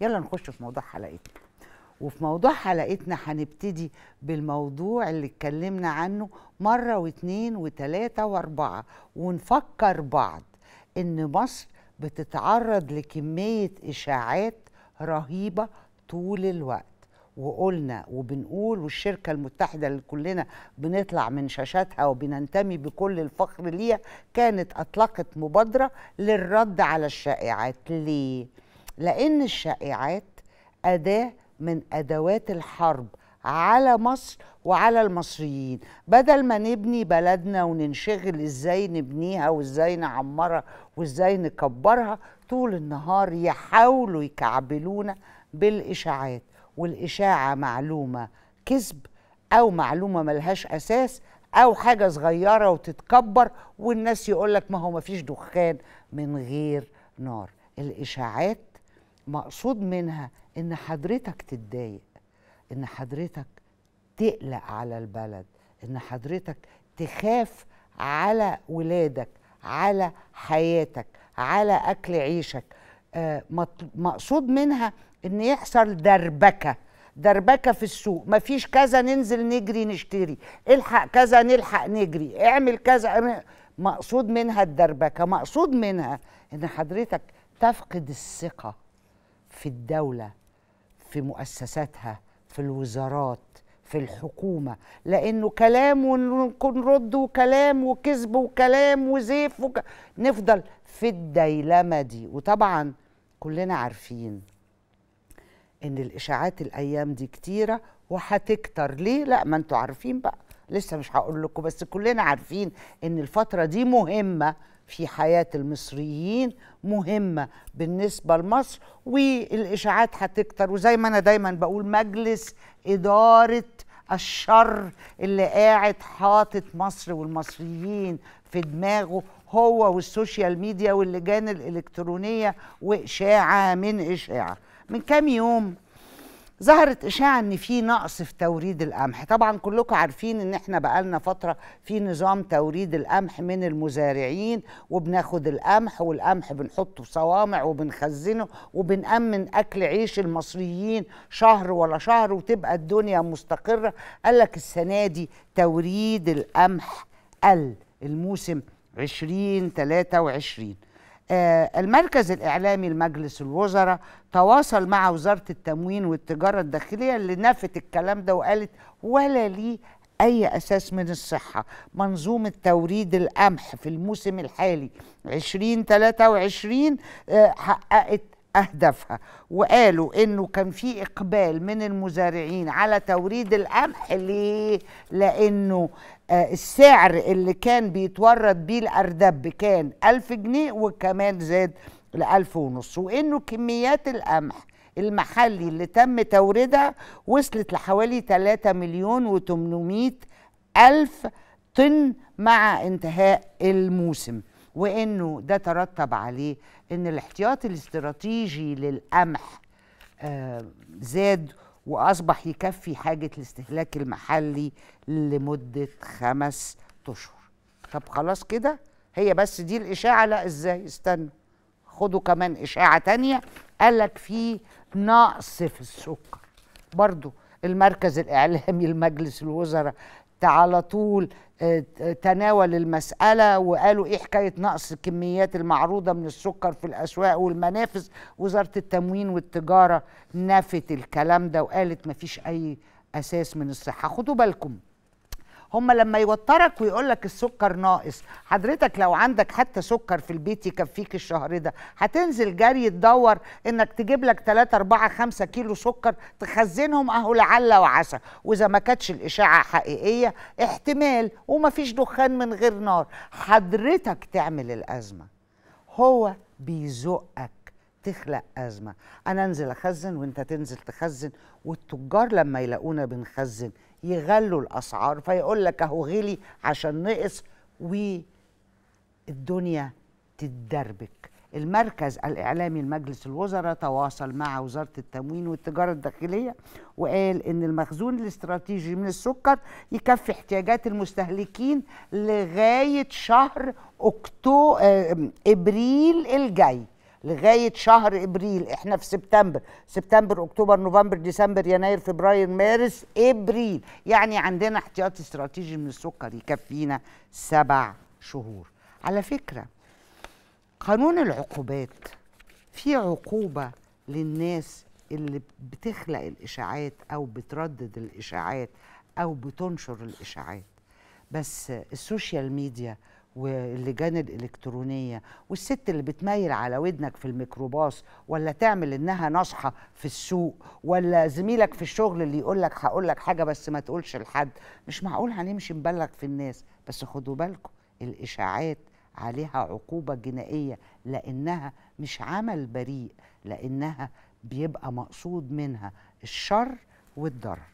يلا نخش في موضوع حلقتنا وفي موضوع حلقتنا هنبتدي بالموضوع اللي اتكلمنا عنه مرة واتنين وتلاتة واربعة ونفكر بعض ان مصر بتتعرض لكمية اشاعات رهيبة طول الوقت وقلنا وبنقول والشركة المتحدة اللي كلنا بنطلع من شاشاتها وبننتمي بكل الفخر ليها كانت أطلقت مبادرة للرد على الشائعات ليه؟ لأن الشائعات أداة من أدوات الحرب على مصر وعلى المصريين بدل ما نبني بلدنا وننشغل ازاي نبنيها وازاي نعمرها وازاي نكبرها طول النهار يحاولوا يكعبلونا بالاشاعات والاشاعه معلومه كذب او معلومه ملهاش اساس او حاجه صغيره وتتكبر والناس يقولك ما هو مفيش دخان من غير نار الاشاعات مقصود منها ان حضرتك تتضايق ان حضرتك تقلق على البلد ان حضرتك تخاف على ولادك على حياتك على اكل عيشك آه، مقصود منها ان يحصل دربكه دربكه في السوق مفيش كذا ننزل نجري نشتري الحق كذا نلحق نجري اعمل كذا مقصود منها الدربكه مقصود منها ان حضرتك تفقد الثقه في الدولة في مؤسساتها في الوزارات في الحكومة لأنه كلام ونرد وكلام وكذب وكلام وزيف وك... نفضل في الديلمة دي وطبعا كلنا عارفين إن الإشاعات الأيام دي كتيرة وهتكتر ليه؟ لا ما انتوا عارفين بقى لسه مش هقول لكم بس كلنا عارفين إن الفترة دي مهمة في حياة المصريين مهمة بالنسبة لمصر والإشاعات هتكتر وزي ما أنا دايما بقول مجلس إدارة الشر اللي قاعد حاطط مصر والمصريين في دماغه هو والسوشيال ميديا واللجان الإلكترونية وإشاعة من إشاعة من كام يوم ظهرت اشاعه ان في نقص في توريد القمح طبعا كلكم عارفين ان احنا بقالنا فتره في نظام توريد القمح من المزارعين وبناخد القمح والقمح بنحطه في صوامع وبنخزنه وبنامن اكل عيش المصريين شهر ولا شهر وتبقى الدنيا مستقره قال لك السنه دي توريد القمح قل الموسم 2023 آه، المركز الإعلامي لمجلس الوزراء تواصل مع وزارة التموين والتجارة الداخلية اللي نفت الكلام ده وقالت ولا ليه أي أساس من الصحة منظومة توريد القمح في الموسم الحالي 2023 آه، حققت أهدافها وقالوا إنه كان في إقبال من المزارعين على توريد القمح ليه؟ لأنه آه، السعر اللي كان بيتورد بيه الأردب كان ألف جنيه وكمان زاد لألف ونص وإنه كميات القمح المحلي اللي تم توريدها وصلت لحوالي 3 مليون و800 ألف طن مع انتهاء الموسم وانه ده ترتب عليه ان الاحتياط الاستراتيجي للقمح آه، زاد واصبح يكفي حاجه الاستهلاك المحلي لمده خمس اشهر طب خلاص كده هي بس دي الاشاعه لا ازاي استنوا خدوا كمان اشاعه تانية قالك في نقص في السكر برضو المركز الاعلامي لمجلس الوزراء على طول آه، آه، تناول المسألة وقالوا إيه حكاية نقص الكميات المعروضة من السكر في الأسواق والمنافس وزارة التموين والتجارة نفت الكلام ده وقالت مفيش أي أساس من الصحة خدوا بالكم هما لما يوترك ويقول لك السكر ناقص حضرتك لو عندك حتى سكر في البيت يكفيك الشهر ده هتنزل جري تدور انك تجيب لك 3 4 5 كيلو سكر تخزنهم اهو لعل وعسى واذا ما كانتش الاشاعه حقيقيه احتمال ومفيش دخان من غير نار حضرتك تعمل الازمه هو بيزقك تخلق أزمة أنا أنزل أخزن وأنت تنزل تخزن والتجار لما يلاقونا بنخزن يغلوا الأسعار فيقول لك أهو غلي عشان نقص والدنيا تتدربك المركز الإعلامي لمجلس الوزراء تواصل مع وزارة التموين والتجارة الداخلية وقال إن المخزون الاستراتيجي من السكر يكفي احتياجات المستهلكين لغاية شهر أكتو آه، إبريل الجاي لغايه شهر ابريل احنا في سبتمبر سبتمبر اكتوبر نوفمبر ديسمبر يناير فبراير مارس ابريل يعني عندنا احتياطي استراتيجي من السكر يكفينا سبع شهور على فكره قانون العقوبات في عقوبه للناس اللي بتخلق الاشاعات او بتردد الاشاعات او بتنشر الاشاعات بس السوشيال ميديا واللجان الالكترونيه والست اللي بتميل على ودنك في الميكروباص ولا تعمل انها ناصحه في السوق ولا زميلك في الشغل اللي يقول لك هقول لك حاجه بس ما تقولش لحد مش معقول هنمشي نبلغ في الناس بس خدوا بالكم الاشاعات عليها عقوبه جنائيه لانها مش عمل بريء لانها بيبقى مقصود منها الشر والضرر